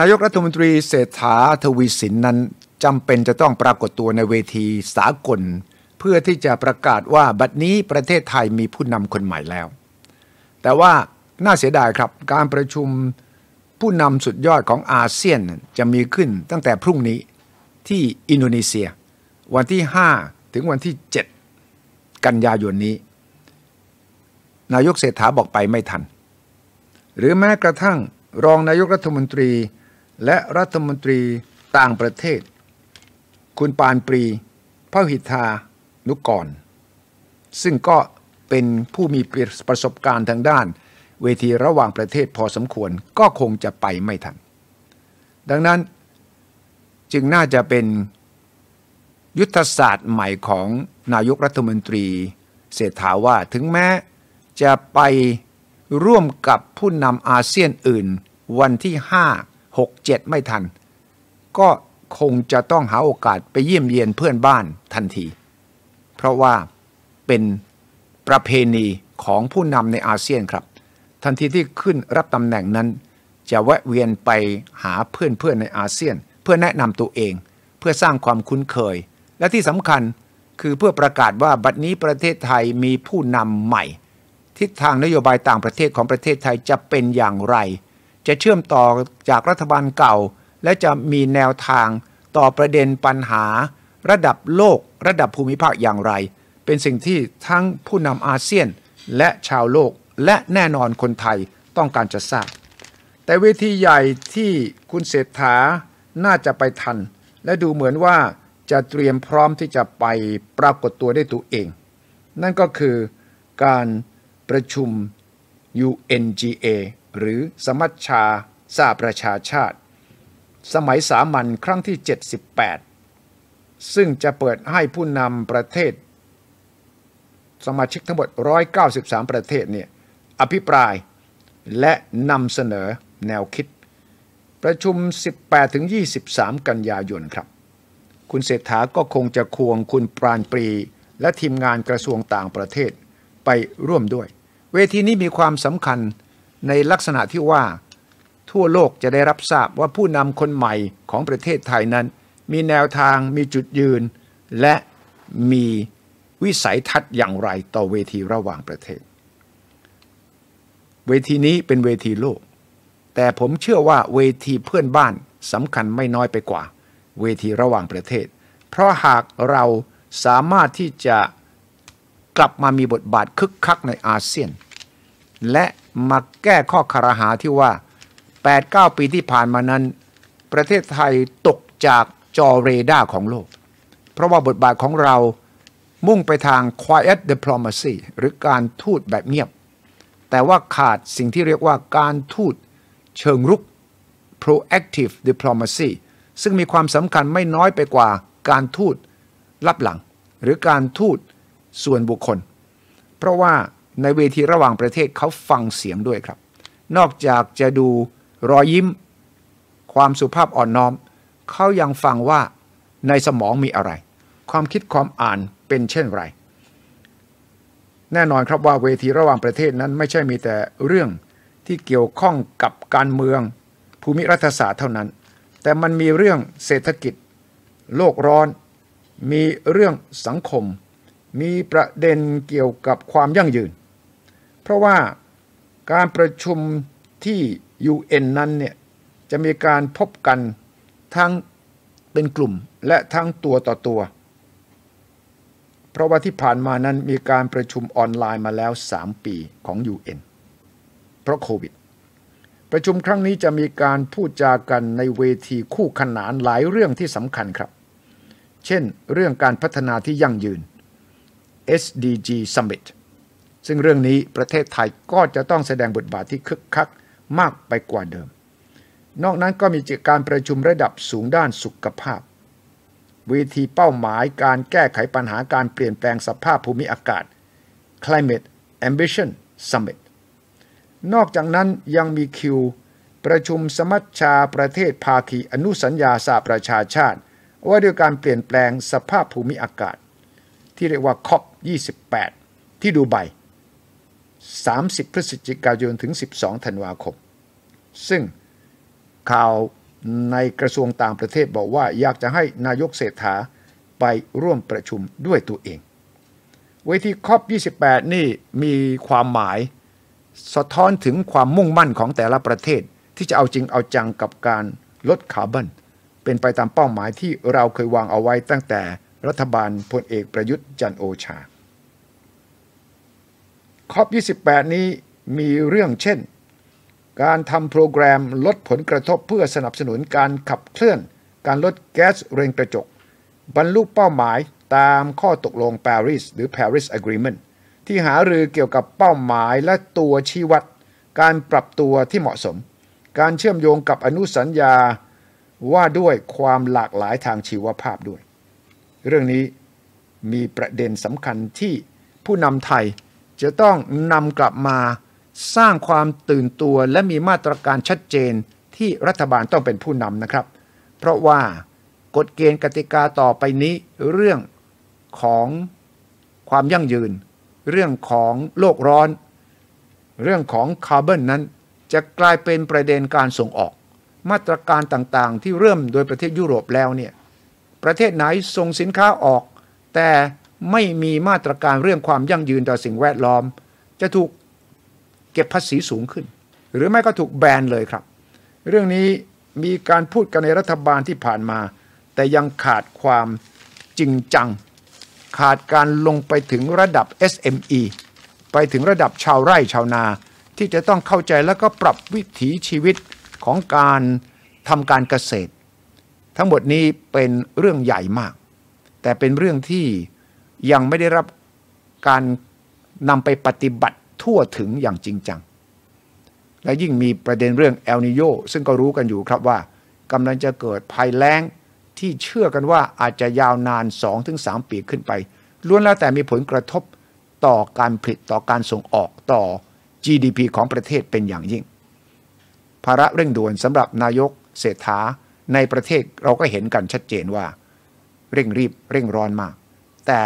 นายกรัฐมนตรีเศรษฐาทวีสินนั้น จำเป็นจะต้องปรากฏตัวในเวทีสากล เพื่อที่จะประกาศว่าบัดนี้ประเทศไทยมีผู้นำคนใหม่แล้ว แต่ว่าน่าเสียดายครับการประชุมผู้นำสุดยอดของอาเซียนจะมีขึ้นตั้งแต่พรุ่งนี้ที่อินโดนีเซีย วันที่ 5 ถึงวันที่ 7 กันยายนนี้ นายกเศรษฐาบอกไปไม่ทันหรือแม้กระทั่งรองนายกรัฐมนตรีและรัฐมนตรีต่างประเทศ คุณปานปรีพระหิทานุกร ซึ่งก็เป็นผู้มีประสบการณ์ทางด้าน เวทีระหว่างประเทศพอสมควรก็คงจะไปไม่ทันดังนั้นจึงน่าจะเป็นยุทธศาสตร์ใหม่ของนายกรัฐมนตรีเศรษฐาว่าถึงแม้จะไปร่วมกับผู้นำอาเซียนอื่นวันที่5 6 7 ไม่ทัน ก็คงจะต้องหาโอกาสไปเยี่ยมเยียนเพื่อนบ้านทันที เพราะว่าเป็นประเพณีของผู้นำในอาเซียนครับ ทันทีที่ขึ้นรับตำแหน่งนั้น จะแวะเวียนไปหาเพื่อนเพื่อนในอาเซียน เพื่อแนะนำตัวเอง เพื่อสร้างความคุ้นเคย และที่สำคัญคือเพื่อประกาศว่าบัดนี้ประเทศไทยมีผู้นำใหม่ ทิศทางนโยบายต่างประเทศของประเทศไทยจะเป็นอย่างไรจะเชื่อมต่อจากรัฐบาลเก่า และจะมีแนวทางต่อประเด็นปัญหาระดับโลกระดับภูมิภาคอย่างไร เป็นสิ่งที่ทั้งผู้นำอาเซียน และชาวโลกและแน่นอนคนไทยต้องการจะทราบแต่เวทีใหญ่ที่คุณเศรษฐาน่าจะไปทัน และดูเหมือนว่าจะเตรียมพร้อมที่จะไปปรากฏตัวได้ตัวเอง นั่นก็คือการประชุม UNGA หรือสมัชชาสาประชาชาติ สมัยสามัญครั้งที่ 78 ซึ่งจะเปิดให้ผู้นำประเทศ สมาชิกทั้งหมด 193 ประเทศเนี่ยอภิปรายและนำเสนอแนวคิด ประชุม 18-23 กันยายนครับ คุณเศรษฐาก็คงจะควงคุณปราณปรีและทีมงานกระทรวงต่างประเทศไปร่วมด้วย เวทีนี้มีความสำคัญในลักษณะที่ว่า ทั่วโลกจะได้รับทราบว่าผู้นำคนใหม่ของประเทศไทยนั้น มีแนวทางมีจุดยืน และมีวิสัยทัศน์อย่างไรต่อเวทีระหว่างประเทศ เวทีนี้เป็นเวทีโลก แต่ผมเชื่อว่าเวทีเพื่อนบ้านสำคัญไม่น้อยไปกว่า เวทีระหว่างประเทศ เพราะหากเราสามารถที่จะกลับมามีบทบาทคึกคักในอาเซียน และมาแก้ข้อคารหาที่ว่า 8-9 ปีที่ผ่านมานั้น ประเทศไทยตกจากจอเรดาร์ของโลก เพราะว่าบทบาทของเรา มุ่งไปทาง quiet diplomacy หรือการทูตแบบเงียบ แต่ว่าขาดสิ่งที่เรียกว่าการทูตเชิงรุก proactive diplomacy ซึ่งมีความสำคัญไม่น้อยไปกว่า การทูตรับหลัง หรือการทูตส่วนบุคคล เพราะว่าในเวทีระหว่างประเทศเขาฟังเสียงด้วยครับ นอกจากจะดูรอยยิ้มความสุภาพอ่อนน้อมเขายังฟังว่าในสมองมีอะไรความคิดความอ่านเป็นเช่นไร แน่นอนครับว่าเวทีระหว่างประเทศนั้นไม่ใช่มีแต่เรื่องที่เกี่ยวข้องกับการเมืองภูมิรัฐศาสตร์เท่านั้น แต่มันมีเรื่องเศรษฐกิจโลกร้อน มีเรื่องสังคม มีประเด็นเกี่ยวกับความยั่งยืนเพราะว่าการประชุมที่ UN นั้นเนี่ยจะมีการพบกันทั้งเป็นกลุ่มและทั้งตัวต่อตัว เพราะว่าที่ผ่านมานั้นมีการประชุมออนไลน์มาแล้ว 3 ปีของ UN เพราะโควิด ประชุมครั้งนี้จะมีการพูดจากันในเวทีคู่ขนานหลายเรื่องที่สำคัญครับ เช่นเรื่องการพัฒนาที่ยั่งยืน SDG Summit ซึ่งเรื่องนี้ประเทศไทยก็จะต้องแสดงบทบาทที่คึกคักมากไปกว่าเดิม นอกนั้นก็มีจการประชุมระดับสูงด้านสุขภาพ วิธีเป้าหมายการแก้ไขปัญหาการเปลี่ยนแปลงสภาพภูมิอากาศ Climate Ambition Summit นอกจากนั้นยังมีคิวประชุมสมัชชาประเทศภาคีอนุสัญญาสหประชาชาติ ว่าด้วยการเปลี่ยนแปลงสภาพภูมิอากาศ ที่เรียกว่า COP 28 ที่ดูไบ30 พฤศจิกายนถึง12ธันวาคมซึ่งข่าวในกระทรวงต่างประเทศบอกว่าอยากจะให้นายกเศรษฐาไปร่วมประชุมด้วยตัวเอง เวทีคอบ28 นี่มีความหมาย สะท้อนถึงความมุ่งมั่นของแต่ละประเทศที่จะเอาจริงเอาจังกับการลดคาร์บอนเป็นไปตามเป้าหมายที่เราเคยวางเอาไว้ตั้งแต่รัฐบาลพลเอกประยุทธ์จันโอชาคอป28 นี้มีเรื่องเช่น การทำโปรแกรมลดผลกระทบเพื่อสนับสนุนการขับเคลื่อนการลดแก๊สเรืองกระจก บรรลุเป้าหมายตามข้อตกลงปารีสหรือ Paris Agreement ที่หารือเกี่ยวกับเป้าหมายและตัวชี้วัด การปรับตัวที่เหมาะสม การเชื่อมโยงกับอนุสัญญาว่าด้วยความหลากหลายทางชีวภาพด้วย เรื่องนี้มีประเด็นสำคัญที่ผู้นำไทยจะต้องนำกลับมาสร้างความตื่นตัวและมีมาตรการชัดเจนที่รัฐบาลต้องเป็นผู้นำนะครับ เพราะว่ากฎเกณฑ์กติกาต่อไปนี้เรื่องของความยั่งยืน เรื่องของโลกร้อน เรื่องของคาร์บอนนั้น จะกลายเป็นประเด็นการส่งออก มาตรการต่างๆ ที่เริ่มโดยประเทศยุโรปแล้วเนี่ยประเทศไหนส่งสินค้าออกแต่ไม่มีมาตรการเรื่องความยั่งยืนต่อสิ่งแวดล้อม จะถูกเก็บภาษีสูงขึ้น หรือไม่ก็ถูกแบนเลยครับ เรื่องนี้มีการพูดกันในรัฐบาลที่ผ่านมา แต่ยังขาดความจริงจัง ขาดการลงไปถึงระดับ SME ไปถึงระดับชาวไร่ชาวนา ที่จะต้องเข้าใจแล้วก็ปรับวิถีชีวิตของการทำการเกษตร ทั้งหมดนี้เป็นเรื่องใหญ่มาก แต่เป็นเรื่องที่ยังไม่ได้รับการนำไปปฏิบัติทั่วถึงอย่างจริงจัง และยิ่งมีประเด็นเรื่องเอลนิโยซึ่งก็รู้กันอยู่ครับว่ากำลังจะเกิดภัยแล้งที่เชื่อกันว่าอาจจะยาวนาน 2-3 ปีขึ้นไปล้วนแล้วแต่มีผลกระทบต่อการผลิตต่อการส่งออกต่อ GDP ของประเทศเป็นอย่างยิ่ง ภาระเร่งด่วนสำหรับนายกเศรษฐาในประเทศเราก็เห็นกันชัดเจนว่า เร่งรีบเร่งร้อนมากแต่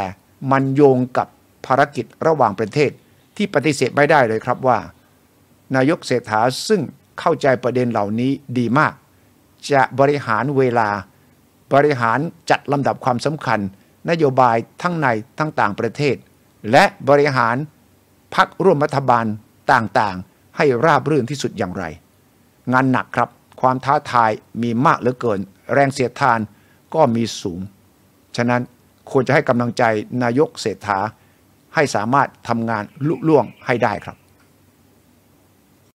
มันโยงกับภารกิจระหว่างประเทศที่ปฏิเสธไม่ได้เลยครับว่า นายกเศรษฐาซึ่งเข้าใจประเด็นเหล่านี้ดีมาก จะบริหารเวลา บริหารจัดลำดับความสำคัญ นโยบายทั้งใน ทั้งต่างประเทศ และบริหารพักร่วมรัฐบาลต่างๆ ให้ราบรื่นที่สุดอย่างไร งานหนักครับ ความท้าทายมีมากเหลือเกิน แรงเสียดทานก็มีสูง ฉะนั้นควรจะให้กำลังใจนายกเศรษฐาให้สามารถทำงานลุล่วงให้ได้ครับ